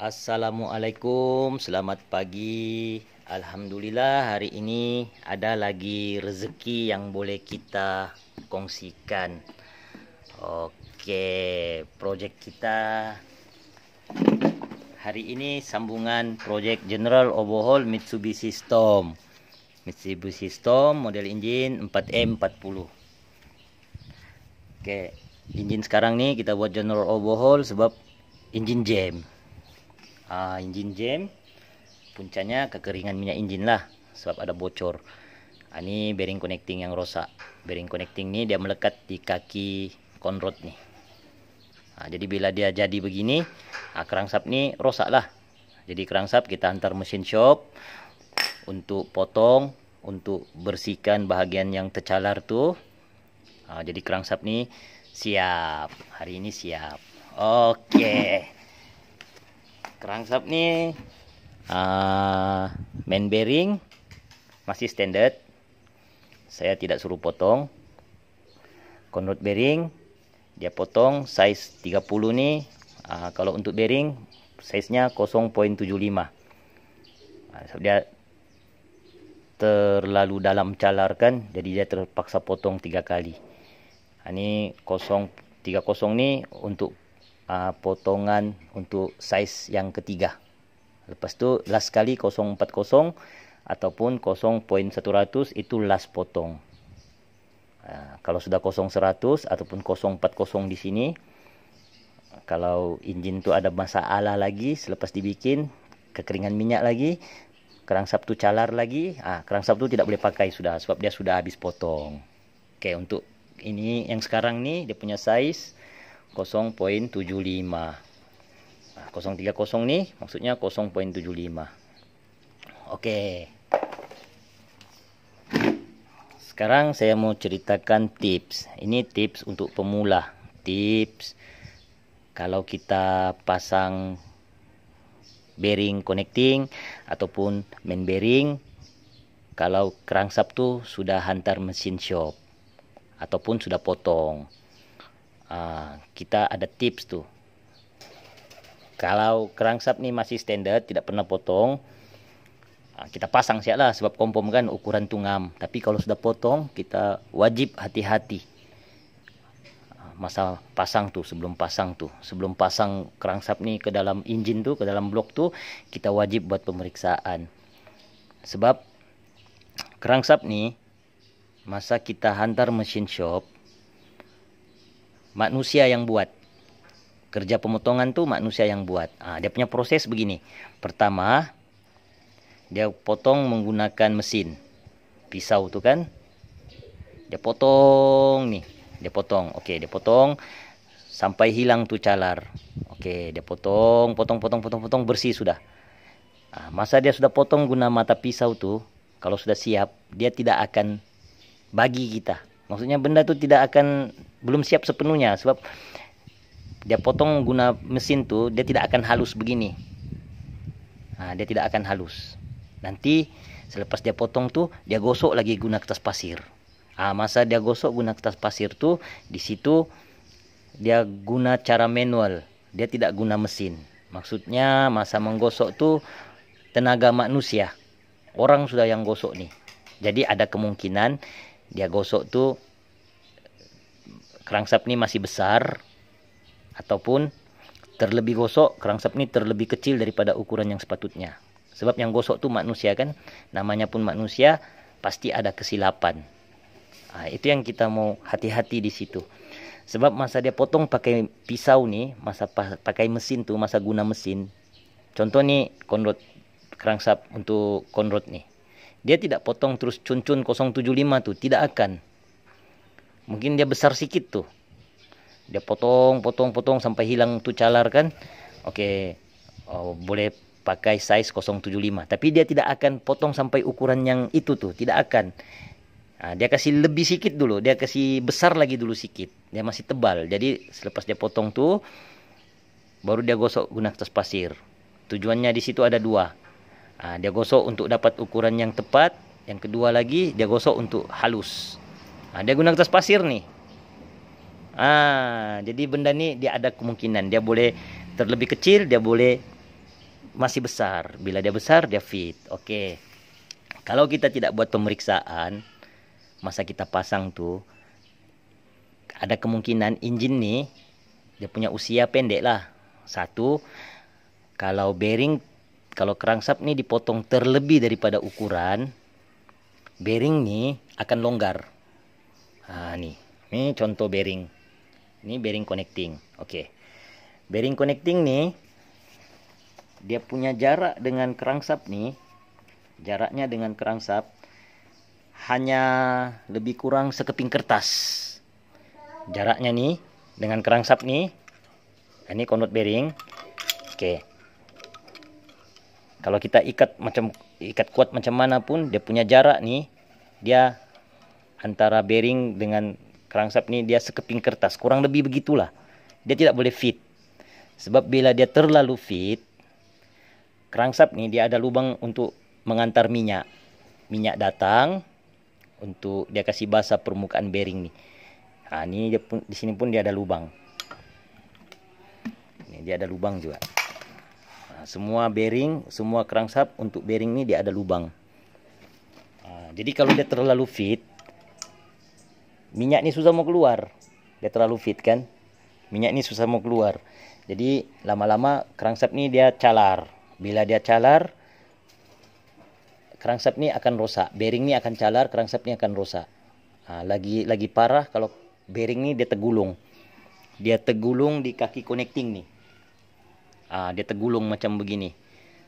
Assalamualaikum, selamat pagi. Alhamdulillah hari ini ada lagi rezeki yang boleh kita kongsikan. Okey, projek kita hari ini sambungan projek General Overhaul Mitsubishi Storm. Mitsubishi Storm model enjin 4M40. Okey, enjin sekarang ni kita buat General Overhaul sebab enjin jam. uh, injin jam puncanya kekeringan minyak injin lah sebab ada bocor ah, ini bearing connecting yang rosak, bearing connecting ini dia melekat di kaki konrod nih nah, jadi bila dia jadi begini nah, kerangsap ini rosak lah jadi kerangsap kita antar mesin shop untuk potong untuk bersihkan bahagian yang tercalar tuh nah, jadi kerangsap nih siap hari ini siap oke okay. Kerangsap ni uh, ah, main bearing masih standard. Saya tidak suruh potong. Conrod bearing dia potong size 30 ni. Uh, kalau untuk bearing size nya 0.75. Uh, dia terlalu dalam calar kan jadi dia terpaksa potong 3 kali. Ini ah, 030 ni untuk uh, potongan untuk saiz yang ketiga. Lepas tu last kali 040 ataupun 0.100 itu last potong. Uh, kalau sudah 0.100 ataupun 0.40 di sini kalau enjin tu ada masalah lagi selepas dibikin kekeringan minyak lagi kerang sabtu calar lagi ah kerang sabtu tidak boleh pakai sudah sebab dia sudah habis potong. Okay untuk ini yang sekarang ni dia punya size 0.75 030 nih maksudnya 0.75 oke sekarang saya mau ceritakan tips ini tips untuk pemula tips kalau kita pasang bearing connecting ataupun main bearing kalau kerangsap tuh sudah hantar mesin shop ataupun sudah potong Ah, kita ada tips tuh kalau kerangsap nih masih standar tidak pernah potong ah, kita pasang sih lah sebab kompom kan ukuran tungam tapi kalau sudah potong kita wajib hati-hati ah, masa pasang tuh sebelum pasang tuh sebelum pasang kerangsap nih ke dalam injin tuh ke dalam blok tuh kita wajib buat pemeriksaan sebab kerangsap nih masa kita hantar mesin shop manusia yang buat kerja pemotongan tuh manusia yang buat nah, dia punya proses begini pertama dia potong menggunakan mesin pisau tuh kan dia potong nih dia potong oke dia potong sampai hilang tuh calar oke dia potong potong potong potong potong bersih sudah nah, masa dia sudah potong guna mata pisau tuh kalau sudah siap dia tidak akan bagi kita Maksudnya benda tu tidak akan belum siap sepenuhnya sebab dia potong guna mesin tu dia tidak akan halus begini. Ha, dia tidak akan halus. Nanti selepas dia potong tu dia gosok lagi guna kertas pasir. Ha, masa dia gosok guna kertas pasir tu di situ dia guna cara manual. Dia tidak guna mesin. Maksudnya masa menggosok tu tenaga manusia. Orang sudah yang gosok ni. Jadi ada kemungkinan dia gosok tuh kerangsap ini masih besar ataupun terlebih gosok kerangsap ini terlebih kecil daripada ukuran yang sepatutnya sebab yang gosok tuh manusia kan namanya pun manusia pasti ada kesilapan nah, itu yang kita mau hati-hati di situ sebab masa dia potong pakai pisau nih masa pakai mesin tuh masa guna mesin contoh nih konrot kerangsap untuk konrod nih dia tidak potong terus cun-cun 075 tuh, tidak akan. Mungkin dia besar sedikit tuh. Dia potong, potong, potong sampai hilang tuh calar kan. Oke, oh, boleh pakai size 075. Tapi dia tidak akan potong sampai ukuran yang itu tuh, tidak akan. Nah, dia kasih lebih sedikit dulu, dia kasih besar lagi dulu sedikit. Dia masih tebal. Jadi selepas dia potong tuh baru dia gosok guna tas pasir. Tujuannya di situ ada dua. ha, dia gosok untuk dapat ukuran yang tepat yang kedua lagi dia gosok untuk halus ha, dia guna kertas pasir ni ha, jadi benda ni dia ada kemungkinan dia boleh terlebih kecil dia boleh masih besar bila dia besar dia fit okey kalau kita tidak buat pemeriksaan masa kita pasang tu ada kemungkinan enjin ni dia punya usia pendek lah satu kalau bearing kalau kerangsap nih dipotong terlebih daripada ukuran bearing nih akan longgar nah nih ini contoh bearing ini bearing connecting oke okay. bearing connecting nih dia punya jarak dengan kerangsap nih jaraknya dengan kerangsap hanya lebih kurang sekeping kertas jaraknya nih dengan kerangsap nih ini konut bearing oke okay kalau kita ikat macam ikat kuat macam mana pun dia punya jarak nih dia antara bearing dengan kerangsap nih dia sekeping kertas kurang lebih begitulah. Dia tidak boleh fit. Sebab bila dia terlalu fit kerangsap nih dia ada lubang untuk mengantar minyak. Minyak datang untuk dia kasih basah permukaan bearing nih. Nah, ini dia pun di sini pun dia ada lubang. Ini dia ada lubang juga semua bearing, semua crankshaft untuk bearing ini dia ada lubang. Ah, jadi kalau dia terlalu fit, minyak ini susah mau keluar. Dia terlalu fit kan? Minyak ini susah mau keluar. Jadi lama-lama crankshaft ini dia calar. Bila dia calar, crankshaft ini akan rosak. Bearing ini akan calar, crankshaft ini akan rosak. Ah, lagi lagi parah kalau bearing ini dia tegulung. Dia tegulung di kaki connecting nih uh, dia tergulung macam begini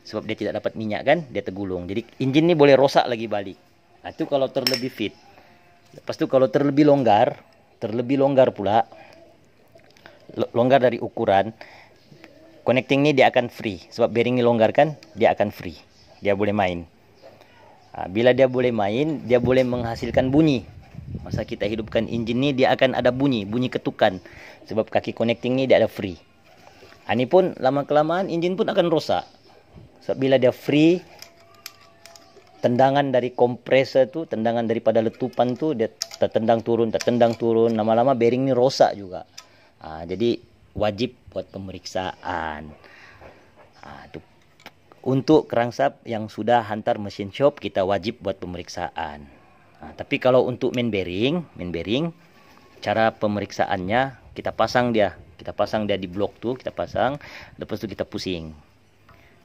sebab dia tidak dapat minyak kan dia tergulung jadi injin ini boleh rosak lagi balik nah, itu kalau terlebih fit lepas itu kalau terlebih longgar terlebih longgar pula longgar dari ukuran connecting ini dia akan free sebab bearing ini longgar kan dia akan free dia boleh main nah, bila dia boleh main dia boleh menghasilkan bunyi masa kita hidupkan injin ini dia akan ada bunyi bunyi ketukan sebab kaki connecting ini dia ada free ini pun lama kelamaan engine pun akan rosak. so, bila dia free tendangan dari kompresor itu, tendangan daripada letupan itu dia tertendang turun tertendang turun lama-lama bearing ini rosak juga jadi wajib buat pemeriksaan untuk kerangsap yang sudah hantar mesin shop kita wajib buat pemeriksaan tapi kalau untuk main bearing main bearing cara pemeriksaannya kita pasang dia kita pasang dia di blok tuh kita pasang lepas itu kita pusing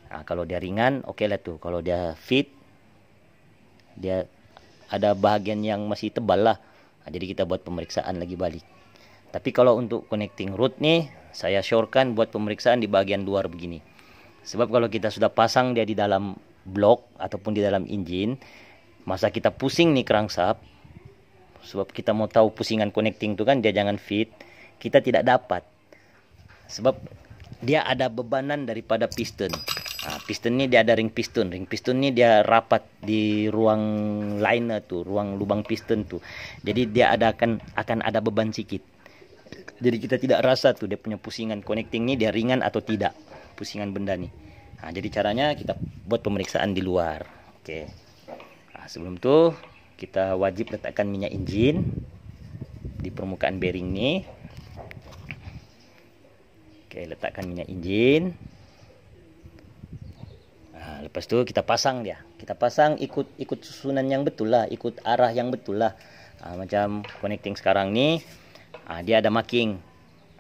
nah, kalau dia ringan oke lah tuh kalau dia fit dia ada bagian yang masih tebal lah nah, jadi kita buat pemeriksaan lagi balik tapi kalau untuk connecting root nih saya syorkan buat pemeriksaan di bagian luar begini sebab kalau kita sudah pasang dia di dalam blok ataupun di dalam engine, masa kita pusing nih kerangsap sebab kita mau tahu pusingan connecting itu kan dia jangan fit kita tidak dapat sebab dia ada bebanan daripada piston nah, piston ini dia ada ring piston ring piston ini dia rapat di ruang liner tu ruang lubang piston tu jadi dia ada akan akan ada beban sedikit jadi kita tidak rasa tu dia punya pusingan connecting ini dia ringan atau tidak pusingan benda nih nah, jadi caranya kita buat pemeriksaan di luar oke okay. nah, sebelum tu kita wajib letakkan minyak injin di permukaan bearing ni. Okey, letakkan minyak enjin. Ha, lepas tu kita pasang dia. Kita pasang ikut ikut susunan yang betul lah, ikut arah yang betul lah. Ha, macam connecting sekarang ni, ha, dia ada marking.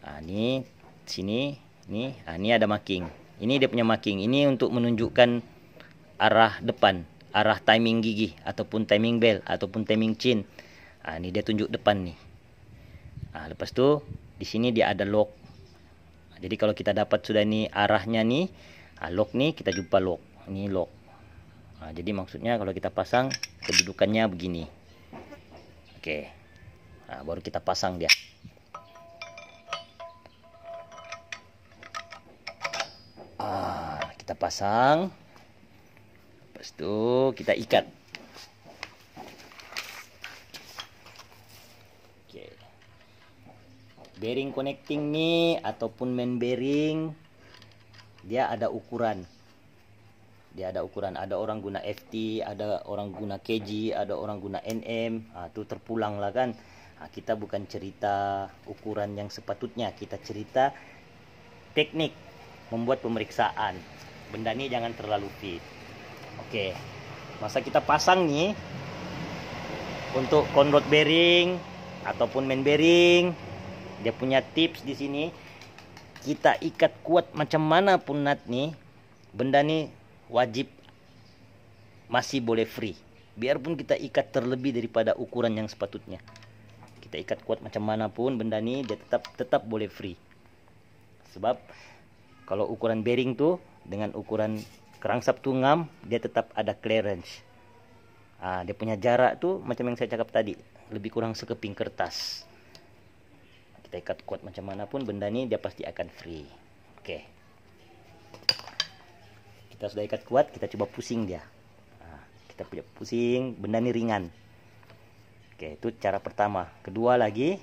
Ha, ni sini, ni, ha, ni ada marking. Ini dia punya marking. Ini untuk menunjukkan arah depan, arah timing gigi ataupun timing bell ataupun timing chin. Ha, ni dia tunjuk depan ni. Ha, lepas tu di sini dia ada lock. jadi kalau kita dapat sudah ini arahnya nih ah, lock nih kita jumpa lock ini lock nah, jadi maksudnya kalau kita pasang kedudukannya begini oke nah, baru kita pasang dia ah, kita pasang lepas itu kita ikat bearing connecting nih ataupun main bearing dia ada ukuran dia ada ukuran ada orang guna FT ada orang guna KG ada orang guna NM nah, itu terpulang lah kan nah, kita bukan cerita ukuran yang sepatutnya kita cerita teknik membuat pemeriksaan benda ini jangan terlalu fit oke masa kita pasang nih untuk konrod bearing ataupun main bearing dia punya tips di sini kita ikat kuat macam mana pun nat nih benda nih wajib masih boleh free biarpun kita ikat terlebih daripada ukuran yang sepatutnya kita ikat kuat macam mana pun benda nih dia tetap tetap boleh free sebab kalau ukuran bearing tuh dengan ukuran kerangsap tungam dia tetap ada clearance ah, dia punya jarak tuh macam yang saya cakap tadi lebih kurang sekeping kertas kita ikat kuat macam mana pun benda ini dia pasti akan free oke kita sudah ikat kuat kita coba pusing dia nah, kita pusing benda ini ringan oke itu cara pertama kedua lagi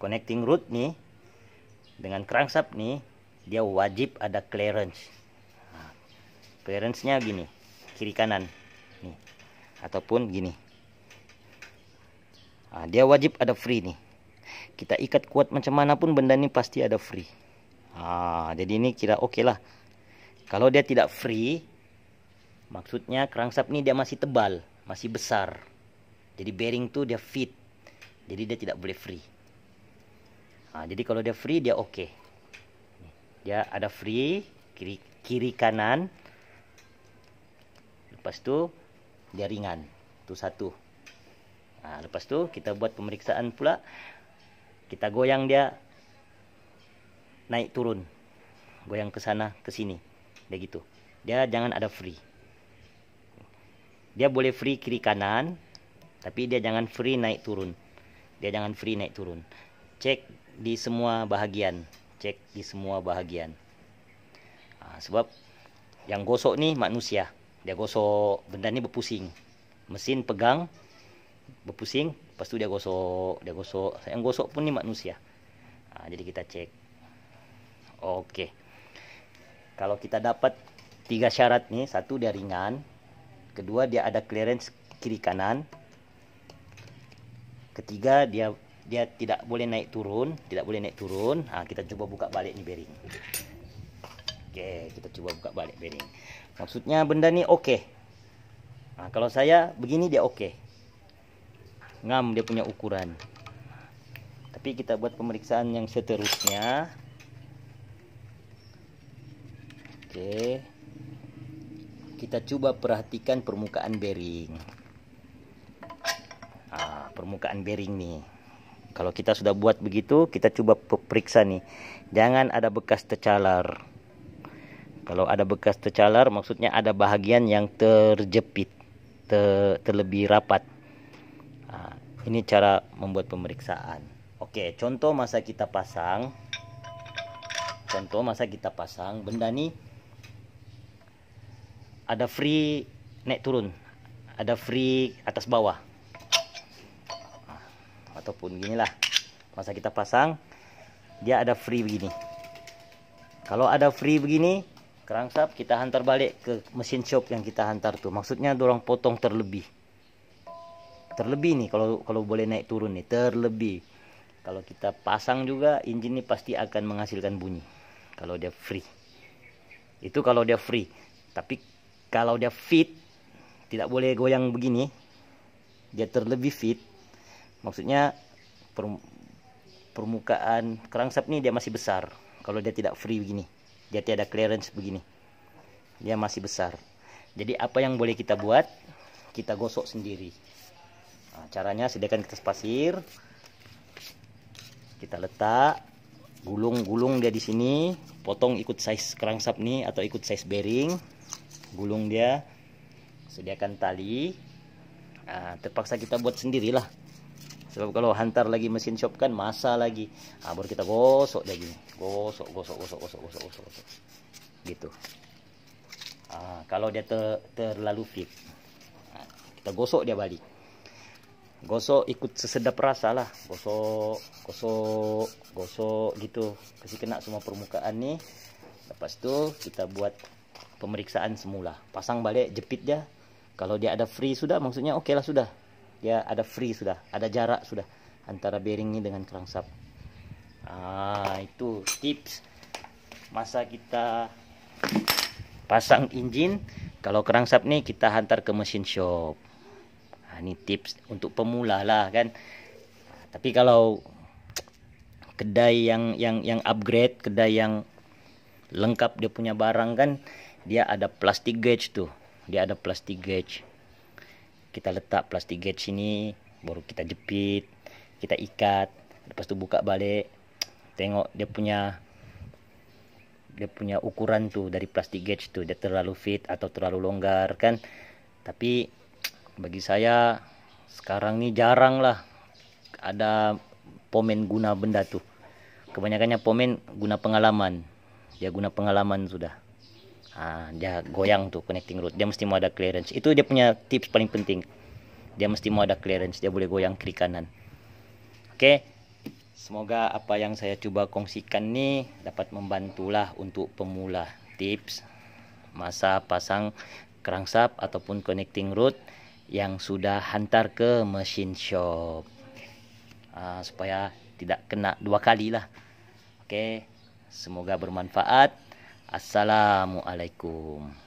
connecting root nih dengan crankshaft nih dia wajib ada clearance nah, clearance nya gini kiri kanan nih ataupun gini Ha, dia wajib ada free ni. Kita ikat kuat macam mana pun benda ni pasti ada free. Ha, jadi ni kira okey lah. Kalau dia tidak free, maksudnya kerangsap ni dia masih tebal, masih besar. Jadi bearing tu dia fit. Jadi dia tidak boleh free. Ha, jadi kalau dia free dia okey. Dia ada free kiri kiri kanan. Lepas tu dia ringan. Tu satu. Ha, lepas tu kita buat pemeriksaan pula. Kita goyang dia naik turun. Goyang ke sana, ke sini. Dia gitu. Dia jangan ada free. Dia boleh free kiri kanan, tapi dia jangan free naik turun. Dia jangan free naik turun. Cek di semua bahagian. Cek di semua bahagian. Ha, sebab yang gosok ni manusia. Dia gosok benda ni berpusing. Mesin pegang, berpusing lepas tu dia gosok dia gosok yang gosok pun ni manusia ha, jadi kita cek okey kalau kita dapat tiga syarat ni satu dia ringan kedua dia ada clearance kiri kanan ketiga dia dia tidak boleh naik turun tidak boleh naik turun ha, kita cuba buka balik ni bearing okey kita cuba buka balik bearing maksudnya benda ni okey ha, kalau saya begini dia okey ngam dia punya ukuran tapi kita buat pemeriksaan yang seterusnya oke kita coba perhatikan permukaan bearing ah, permukaan bearing nih kalau kita sudah buat begitu kita coba periksa nih jangan ada bekas tercalar kalau ada bekas tercalar maksudnya ada bahagian yang terjepit ter, terlebih rapat Nah, ini cara membuat pemeriksaan. Oke, contoh masa kita pasang. Contoh masa kita pasang benda nih ada free naik turun, ada free atas bawah. Ah, ataupun ginilah. Masa kita pasang dia ada free begini. Kalau ada free begini, crankshaft kita hantar balik ke mesin shop yang kita hantar tuh. Maksudnya dorong potong terlebih terlebih nih kalau kalau boleh naik turun nih terlebih kalau kita pasang juga injin ini pasti akan menghasilkan bunyi kalau dia free itu kalau dia free tapi kalau dia fit tidak boleh goyang begini dia terlebih fit maksudnya permukaan kerangsap nih dia masih besar kalau dia tidak free begini dia tiada clearance begini dia masih besar jadi apa yang boleh kita buat kita gosok sendiri Nah, caranya sediakan kertas pasir kita letak gulung-gulung dia di sini potong ikut size kerangsap nih atau ikut size bearing gulung dia sediakan tali nah, terpaksa kita buat sendirilah sebab kalau hantar lagi mesin shop kan masa lagi nah, baru kita gosok daging gosok gosok gosok gosok gosok gosok, gosok. gitu nah, kalau dia ter terlalu fit nah, kita gosok dia balik gosok ikut sesedap rasa lah gosok gosok gosok gitu kasih kena semua permukaan ni lepas tu kita buat pemeriksaan semula pasang balik jepit dia kalau dia ada free sudah maksudnya okey lah sudah dia ada free sudah ada jarak sudah antara bearing ni dengan kerangsap ah itu tips masa kita pasang injin kalau kerangsap ni kita hantar ke mesin shop ini ah, tips untuk pemula lah kan ah, tapi kalau kedai yang yang yang upgrade kedai yang lengkap dia punya barang kan dia ada plastik gauge tu, dia ada plastik gauge kita letak plastik gauge sini baru kita jepit kita ikat lepas tu buka balik tengok dia punya dia punya ukuran tu dari plastik gauge tu, dia terlalu fit atau terlalu longgar kan tapi bagi saya sekarang ini jarang lah ada pomen guna benda tuh kebanyakannya pomen guna pengalaman dia ya, guna pengalaman sudah ah, dia goyang tuh connecting rod dia mesti mau ada clearance itu dia punya tips paling penting dia mesti mau ada clearance dia boleh goyang kiri kanan oke semoga apa yang saya coba kongsikan nih dapat membantulah untuk pemula tips masa pasang crankshaft ataupun connecting rod yang sudah hantar ke mesin shop uh, supaya tidak kena dua kali lah. Okay, semoga bermanfaat. Assalamualaikum.